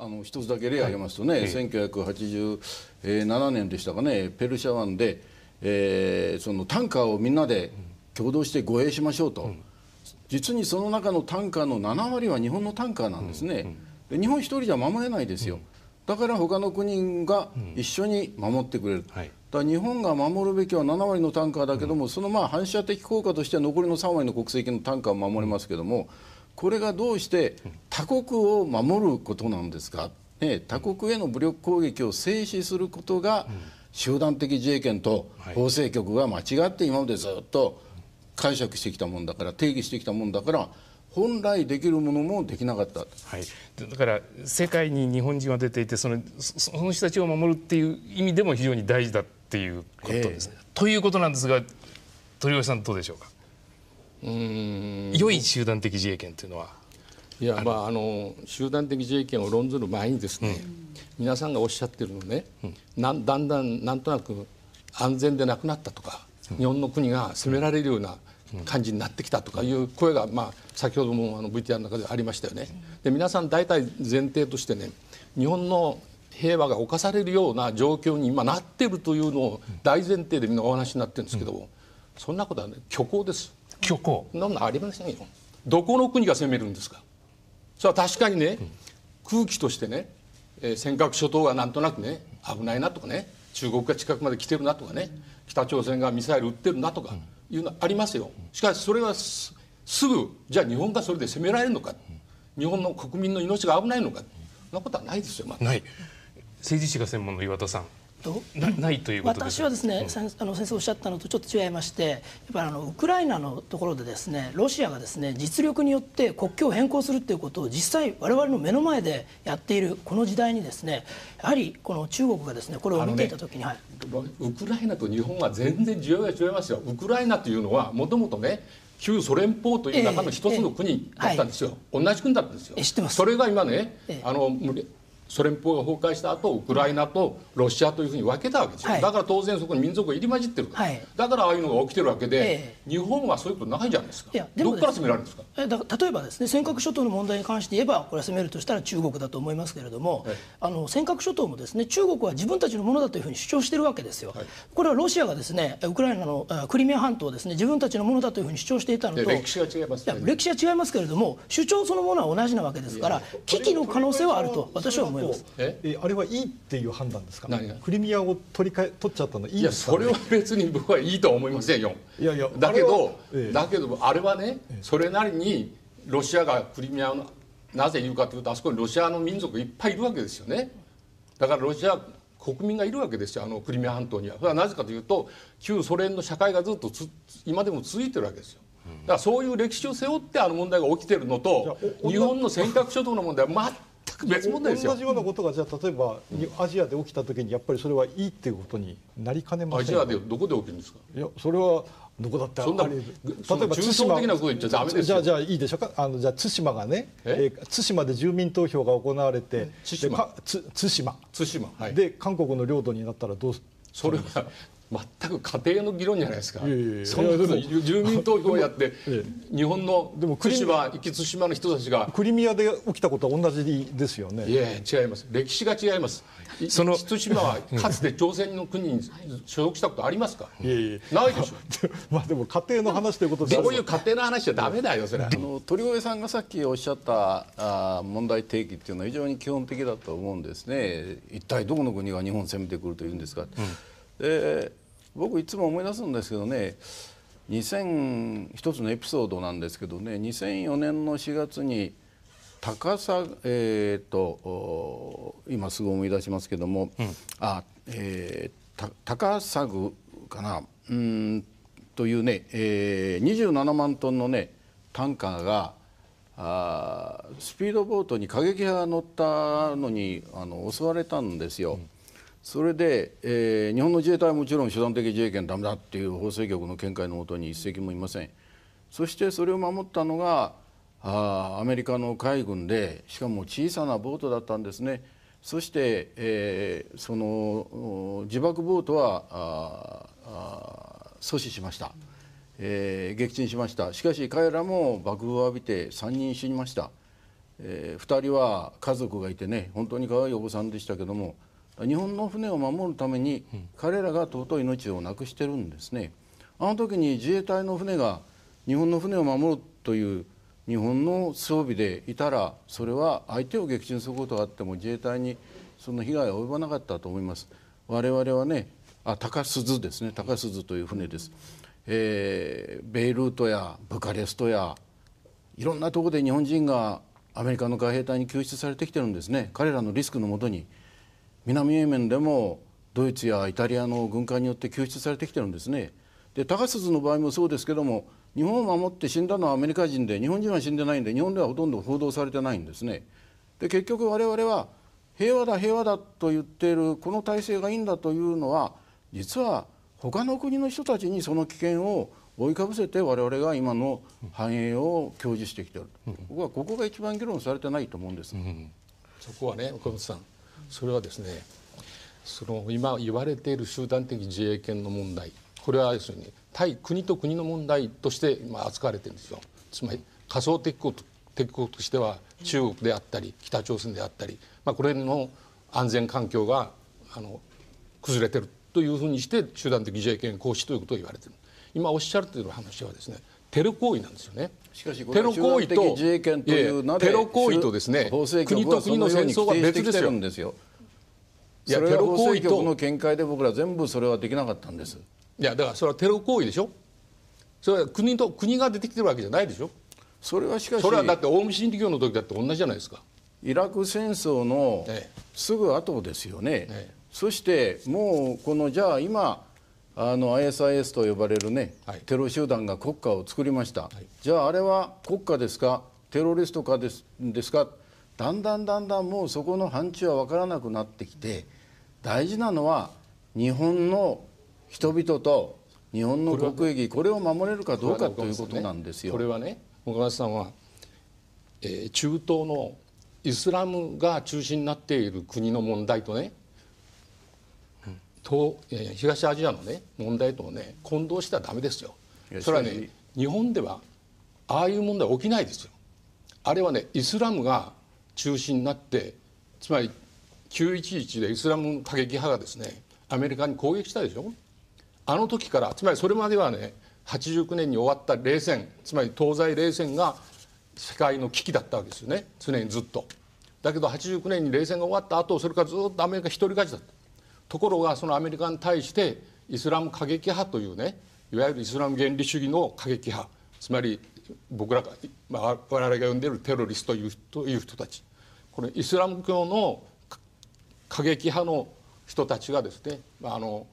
あの一つだけ例を挙げますとね、はい、1987年でしたかねペルシャ湾で、えー、そのタンカーをみんなで共同して護衛しましょうと、うん、実にその中のタンカーの7割は日本のタンカーなんですね、うん、で日本一人じゃ守れないですよ、うん、だから他の国が一緒に守ってくれる、はい、だ日本が守るべきは7割のタンカーだけども、そのまあ反射的効果としては残りの3割の国籍のタンカーを守れますけども、これがどうして他国を守ることなんですか、ね、他国への武力攻撃を制止することが集団的自衛権と法制局が間違って今までずっと解釈してきたもんだから定義してきたもんだから本来できるものもできなかった、はい、だから世界に日本人は出ていてそのその人たちを守るっていう意味でも非常に大事だっていうことですね。えー、ということなんですが鳥越さんどうでしょうか。良い集団的自衛権というのはいやまああの集団的自衛権を論ずる前にですね、うん、皆さんがおっしゃってるのね、うん、だんだんなんとなく安全でなくなったとか、うん、日本の国が攻められるような感じになってきたとかいう声が、まあ、先ほどもあの VTR の中でありましたよね。で皆さん大体前提としてね日本の平和が侵されるような状況に今なっているというのを大前提でみんなお話になってるんですけども、そんなことは、ね、虚構です虚構んありませんよどこの国が攻めるんですかそれは確かにね、空気としてね、えー、尖閣諸島がなんとなくね危ないなとかね中国が近くまで来てるなとかね北朝鮮がミサイル撃ってるなとかいうのありますよしかしそれはすぐじゃあ日本がそれで攻められるのか日本の国民の命が危ないのかそんなことはないですよ、ま、ない政治史が専門の岩田さんとないという私はですね、あの先生おっしゃったのとちょっと違いましてやっぱりあのウクライナのところでですねロシアがですね実力によって国境を変更するということを実際我々の目の前でやっているこの時代にですねやはりこの中国がですねこれを見ていた時に、ねはい、ウクライナと日本は全然需要が違いますよウクライナというのはもともとね旧ソ連邦という中の一つの国だったんですよ、えーえーはい、同じ国だったんですよ、えー、それが今ね、あのソ連邦が崩壊した後ウクライナとロシアというふうに分けたわけですよ、はい、だから当然そこに民族が入り混じってるから、はい、だからああいうのが起きてるわけで、えー、日本はそういうことないじゃないですかいやでも、ね、どこから攻められるんですかえだ例えばですね尖閣諸島の問題に関して言えばこれは攻めるとしたら中国だと思いますけれども、はい、あの尖閣諸島もですね中国は自分たちのものだというふうに主張してるわけですよ、はい、これはロシアがですねウクライナのクリミア半島をですね自分たちのものだというふうに主張していたのと歴史が違います、ね、いや歴史は違いますけれども主張そのものは同じなわけですから危機の可能性はあると私は思います思いますえあれはいいっていう判断ですかクリミアを取り替え取っちゃったのいい、ね、いやそれは別に僕はいいとは思いませんよいやいやだけど、えだけどあれはねそれなりにロシアがクリミアをなぜ言うかというとあそこにロシアの民族いっぱいいるわけですよねだからロシア国民がいるわけですよあのクリミア半島にはそれはなぜかというと旧ソ連の社会がずっと今でも続いてるわけですよだからそういう歴史を背負ってあの問題が起きてるのと日本の尖閣諸島の問題は別問題ですよ同じようなことがじゃあ例えば、アジアで起きた時にやっぱりそれはいいっていうことになりかねません、アジアでどこで起きるんですかいやそれはどこだってそんな例えば中層的なこと言っちゃダメですよじゃあいいでしょうかあのじゃあ対馬がねえ対馬で住民投票が行われて対馬対馬、はい、で韓国の領土になったらどうそれは全く家庭の議論じゃないですか。いやいやいやそ住民投票をやって、日本の福島、行き対馬の人たちがクリミアで起きたことは同じですよね。いや違います。歴史が違います。その対馬は かつて朝鮮の国に所属したことありますか。いやいやないでしょ。まあでも家庭の話ということで。そういう家庭の話じゃダメだよそれ。あの鳥越さんがさっきおっしゃったあ問題提起っていうのは非常に基本的だと思うんですね。一体どこの国が日本を攻めてくるというんですか。うんで僕いつも思い出すんですけどね2 0 0 1一つのエピソードなんですけどね2004年の4月に高さえー、と今すぐ思い出しますけども、うん、あ、えー、高砂かなうんというね、えー、27万トンのねタンカーがあースピードボートに過激派が乗ったのにあの襲われたんですよ。うんそれで、えー、日本の自衛隊はもちろん集団的自衛権ダメだっていう法制局の見解のもとに一隻もいませんそしてそれを守ったのがあアメリカの海軍でしかも小さなボートだったんですねそして、えー、その自爆ボートは阻止しました、えー、撃沈しましたしかし彼らも爆風を浴びて3人死にました、えー、2人は家族がいてね本当に可愛いお子さんでしたけども日本の船を守るために彼らが尊い命をなくしてるんですね。あの時に自衛隊の船が日本の船を守るという日本の装備でいたらそれは相手を撃沈することがあっても自衛隊にその被害は及ばなかったと思います。我々はねあ高鈴ですね高鈴という船です、えー、ベイルートやブカレストやいろんなところで日本人がアメリカの海兵隊に救出されてきてるんですね彼らのリスクのもとに。南イエメンでもドイツやイタリアの軍艦によって救出されてきてるんですね。で高須の場合もそうですけども日本を守って死んだのはアメリカ人で日本人は死んでないんで日本ではほとんど報道されてないんですね。で結局我々は平和だ平和だと言っているこの体制がいいんだというのは実は他の国の人たちにその危険を追いかぶせて我々が今の繁栄を享受してきている、僕はここが一番議論されてないと思うんです。うん、そこはね岡本さんそれはですねその今言われている集団的自衛権の問題これは要するに対国と国の問題として今扱われてるんですよ。つまり仮想敵国敵国としては中国であったり北朝鮮であったり、まあ、これの安全環境があの崩れてるというふうにして集団的自衛権行使ということを言われてる今おっしゃるという話はですねテロ行為なんですよね。しかしテロ行為とテロ行為とですね国と国の戦争は別ですよ。いやテロ行為との見解で僕ら全部それはできなかったんです。いやだからそれはテロ行為でしょ。それは国と国が出てきてるわけじゃないでしょ。それはしかしそれはだってオウム真理教の時だって同じじゃないですか。イラク戦争のすぐ後ですよね。ええ、そしてもうこのじゃあ今あの ISIS と呼ばれるね、はい、テロ集団が国家を作りました、はい、じゃああれは国家ですかテロリストかですですかだんだんだんだんもうそこの範疇は分からなくなってきて大事なのは日本の人々と日本の国益これを守れるかどうかということなんですよ。これはね岡崎さんは、えー、中東のイスラムが中心になっている国の問題とね東東アジアのね問題とね混同してはダメですよそれはね日本ではああいう問題起きないですよあれはねイスラムが中心になってつまり911でイスラム過激派がですねアメリカに攻撃したでしょあの時からつまりそれまではね89年に終わった冷戦つまり東西冷戦が世界の危機だったわけですよね常にずっとだけど89年に冷戦が終わった後それからずっとアメリカ一人勝ちだったところがそのアメリカに対してイスラム過激派というねいわゆるイスラム原理主義の過激派つまり僕らが、まあ、我々が呼んでいるテロリストという人たちこのイスラム教の過激派の人たちがですね、まあ、あの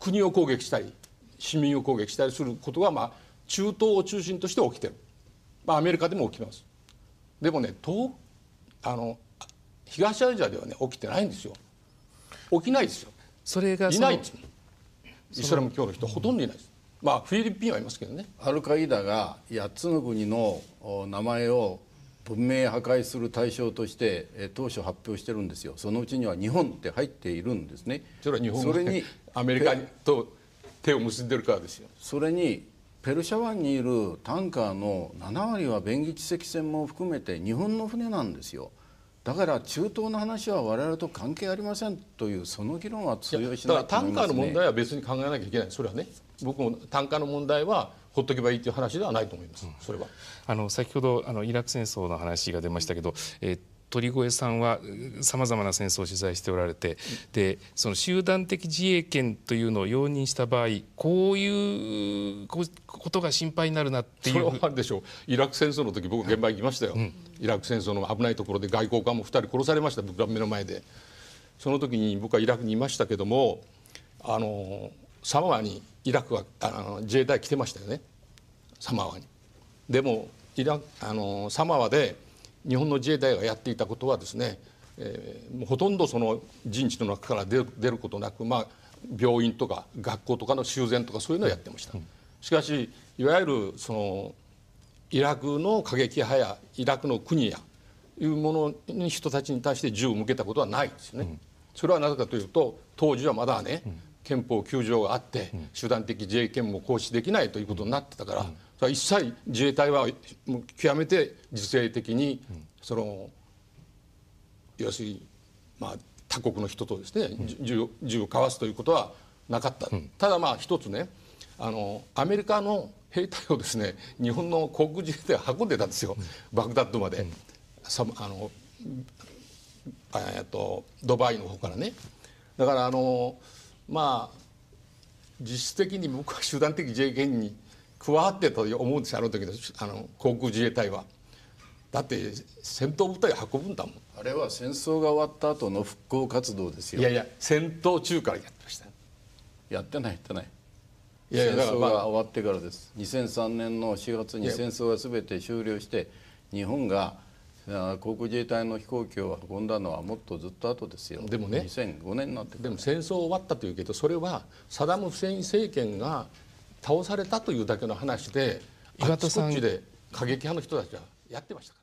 国を攻撃したり市民を攻撃したりすることが、まあ、中東を中心として起きてる、まあ、アメリカでも起きますでもね東あの東アジアではね起きてないんですよ起きないですよそれがいないイスラム教の人ほとんどいないです、まあフィリピンはいますけどねアルカイダが8つの国の名前を文明破壊する対象として当初発表してるんですよそのうちには日本って入っているんですねそれは日本それにアメリカと手を結んでるからですよそれにペルシャ湾にいるタンカーの7割は便宜ギ地籍船も含めて日本の船なんですよだから中東の話は我々と関係ありませんというその議論は通用しない、ね、だから単価の問題は別に考えなきゃいけないそれはね僕も単価の問題はほっとけばいいという話ではないと思います、それはあの先ほどあのイラク戦争の話が出ましたけど、えー、鳥越さんはさまざまな戦争を取材しておられてでその集団的自衛権というのを容認した場合こういうことが心配になるなっていうそれはあるでしょうイラク戦争の時僕現場行きましたよ、うん、イラク戦争の危ないところで外交官も2人殺されました僕ら目の前でその時に僕はイラクにいましたけどもあのサマーにイラクはあの自衛隊来てましたよねサマーに。でもイラあのサマワで日本の自衛隊がやっていたことはですね、えー、もうほとんどその陣地の中から出ることなく、まあ、病院とか学校とかの修繕とかそういうのをやってました。しかしいわゆるそのイラクの過激派やイラクの国やいうものに人たちに対して銃を向けたことはないですね、うん、それはなぜかというと当時はまだね、うん、憲法9条があって、うん、集団的自衛権も行使できないということになってたから、一切自衛隊は極めて自制的に、その要するに、まあ、他国の人とですね、銃を交わすということはなかった、ただまあ一つねあのアメリカの兵隊をですね日本の航空自衛隊は運んでたんですよ、バグダッドまで、あのえっとドバイの方からねだからあのまあ実質的に僕は集団的自衛権に加わってと思うんですあの時のあの航空自衛隊は。だって戦闘部隊運ぶんだもんあれは戦争が終わった後の復興活動ですよいやいや戦闘中からやってましたやってないやってないいやいや戦争が終わってからです2003年の4月に戦争が全て終了して日本が航空自衛隊の飛行機を運んだのはもっとずっと後ですよでもね2005年になってでも戦争終わったというけどそれはサダム・フセイン政権が倒されたというだけの話で岩田さんあちこちで過激派の人たちはやってました